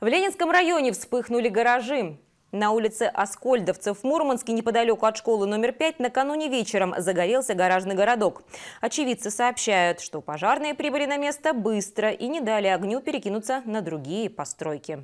В Ленинском районе вспыхнули гаражи. На улице Оскольдовцев в Мурманске, неподалеку от школы номер 5, накануне вечером загорелся гаражный городок. Очевидцы сообщают, что пожарные прибыли на место быстро и не дали огню перекинуться на другие постройки.